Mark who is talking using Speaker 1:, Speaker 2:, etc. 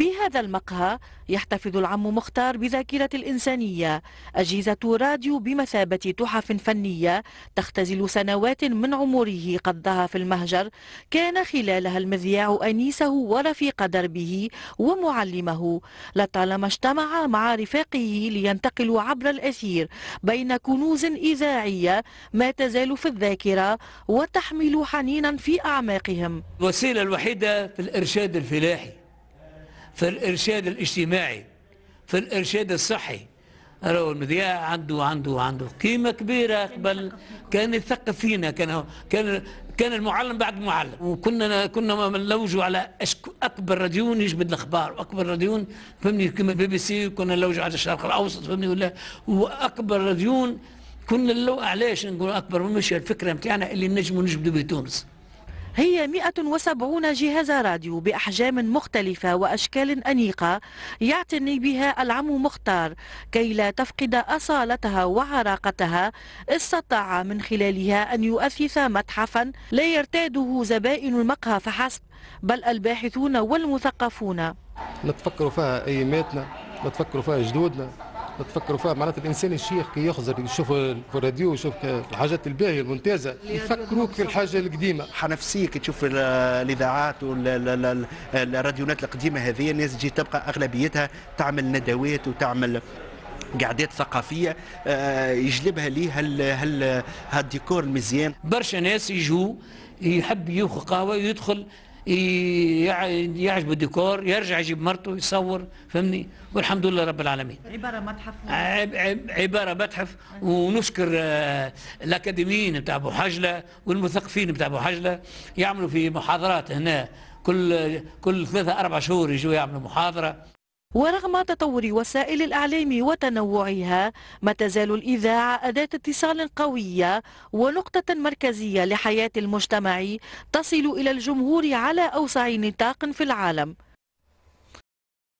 Speaker 1: بهذا المقهى يحتفظ العم مختار بذاكرة الإنسانية أجهزة راديو بمثابة تحف فنية تختزل سنوات من عمره قضاها في المهجر كان خلالها المذياع أنيسه ورفيق دربه ومعلمه لطالما اجتمع مع رفاقه لينتقلوا عبر الأثير بين كنوز إذاعية ما تزال في الذاكرة وتحمل حنينا في أعماقهم
Speaker 2: الوسيلة الوحيدة في الإرشاد الفلاحي في الإرشاد الاجتماعي في الإرشاد الصحي راهو المذياع عنده عنده عنده قيمة كبيرة قبل كان يثقف فينا كان كان كان المعلم بعد المعلم وكنا كنا نلوجوا على اكبر راديون يجبد الاخبار واكبر راديون فهمني كما بي بي سي كنا نلوجوا على الشرق الاوسط فهمني ولا واكبر راديون كنا علاش نقول اكبر مش الفكره نتاعنا اللي نجموا نجبدوا بتونس
Speaker 1: هي 170 جهاز راديو بأحجام مختلفة وأشكال أنيقة يعتني بها العم مختار كي لا تفقد أصالتها وعراقتها استطاع من خلالها أن يؤثث متحفا لا يرتاده زبائن المقهى فحسب بل الباحثون والمثقفون
Speaker 2: نتفكروا فيها أيماتنا نتفكروا فيها جدودنا تفكروا فيها معناتها الانسان الشيخ كي يخزر يشوف في الراديو يشوف الحاجات الباهيه الممتازه يفكروك في الحاجه القديمه حنفسيه كي تشوف الاذاعات والراديونات القديمه هذه الناس تجي تبقى اغلبيتها تعمل ندوات وتعمل قعدات ثقافيه آه، يجلبها لي هال هال هالديكور المزيان برشا ناس يجوا يحب ياخذ قهوه ويدخل يعجبه الديكور يرجع يجيب مرته يصور فهمني والحمد لله رب العالمين
Speaker 1: عباره متحف
Speaker 2: عباره متحف ونشكر آه، الاكاديميين بتاع ابو حجله والمثقفين بتاع ابو حجله يعملوا في محاضرات هنا كل كل ثلاثة أربع شهور يجوا يعملوا محاضرة
Speaker 1: ورغم تطور وسائل الإعلام وتنوعها ما تزال الإذاعة أداة اتصال قوية ونقطة مركزية لحياة المجتمع تصل إلى الجمهور على أوسع نطاق في العالم